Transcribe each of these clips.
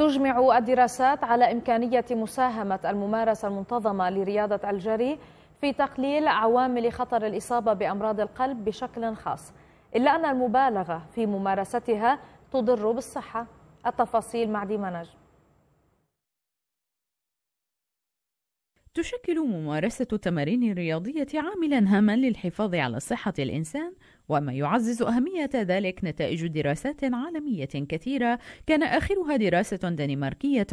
تجمع الدراسات على إمكانية مساهمة الممارسة المنتظمة لرياضة الجري في تقليل عوامل خطر الإصابة بأمراض القلب بشكل خاص إلا أن المبالغة في ممارستها تضر بالصحة التفاصيل مع ديما نجم تشكل ممارسة التمارين الرياضية عاملا هاما للحفاظ على صحة الإنسان وما يعزز أهمية ذلك نتائج دراسات عالمية كثيرة كان آخرها دراسة دنماركية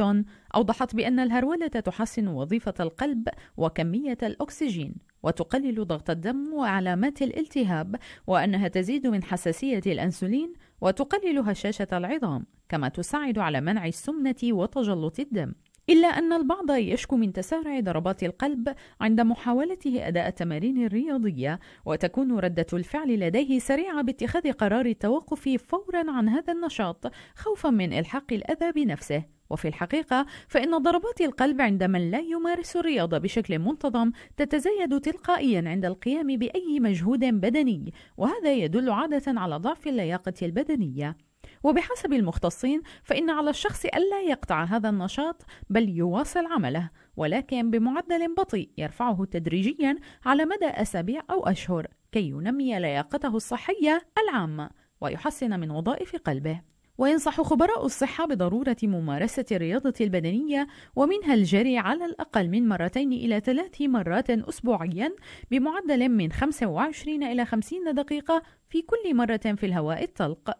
أوضحت بأن الهرولة تحسن وظيفة القلب وكمية الأكسجين وتقلل ضغط الدم وعلامات الالتهاب وأنها تزيد من حساسية الأنسولين وتقلل هشاشة العظام كما تساعد على منع السمنة وتجلط الدم إلا أن البعض يشكو من تسارع ضربات القلب عند محاولته أداء التمارين الرياضية وتكون ردة الفعل لديه سريعة باتخاذ قرار التوقف فورا عن هذا النشاط خوفا من إلحاق الأذى بنفسه وفي الحقيقة فإن ضربات القلب عند من لا يمارس الرياضة بشكل منتظم تتزايد تلقائيا عند القيام بأي مجهود بدني وهذا يدل عادة على ضعف اللياقة البدنية وبحسب المختصين فإن على الشخص ألا يقطع هذا النشاط بل يواصل عمله ولكن بمعدل بطيء يرفعه تدريجيا على مدى أسابيع أو أشهر كي ينمي لياقته الصحية العامة ويحسن من وظائف قلبه وينصح خبراء الصحة بضرورة ممارسة الرياضة البدنية ومنها الجري على الأقل من مرتين إلى ثلاث مرات أسبوعيا بمعدل من 25 إلى 50 دقيقة في كل مرة في الهواء الطلق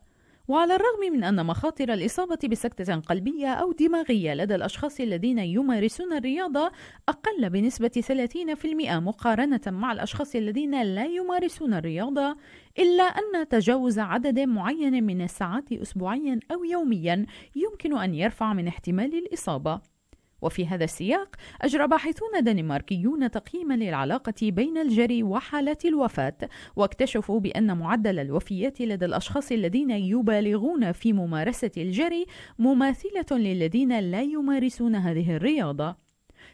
وعلى الرغم من أن مخاطر الإصابة بسكتة قلبية أو دماغية لدى الأشخاص الذين يمارسون الرياضة أقل بنسبة 30% مقارنة مع الأشخاص الذين لا يمارسون الرياضة إلا أن تجاوز عدد معين من الساعات أسبوعيا أو يوميا يمكن أن يرفع من احتمال الإصابة وفي هذا السياق أجرى باحثون دنماركيون تقييما للعلاقة بين الجري وحالة الوفاة واكتشفوا بأن معدل الوفيات لدى الأشخاص الذين يبالغون في ممارسة الجري مماثلة للذين لا يمارسون هذه الرياضة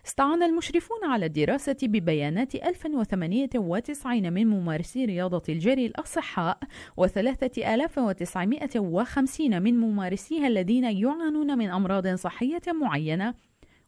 استعان المشرفون على الدراسة ببيانات 1098 من ممارسي رياضة الجري الأصحاء و3950 من ممارسيها الذين يعانون من أمراض صحية معينة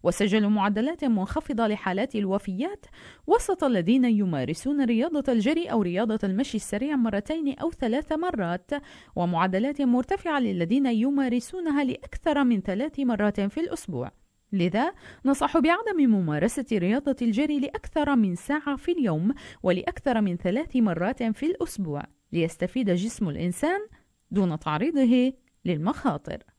وسجلوا معدلات منخفضة لحالات الوفيات وسط الذين يمارسون رياضة الجري أو رياضة المشي السريع مرتين أو ثلاث مرات ومعدلات مرتفعة للذين يمارسونها لأكثر من ثلاث مرات في الأسبوع لذا نصح بعدم ممارسة رياضة الجري لأكثر من ساعة في اليوم ولأكثر من ثلاث مرات في الأسبوع ليستفيد جسم الإنسان دون تعريضه للمخاطر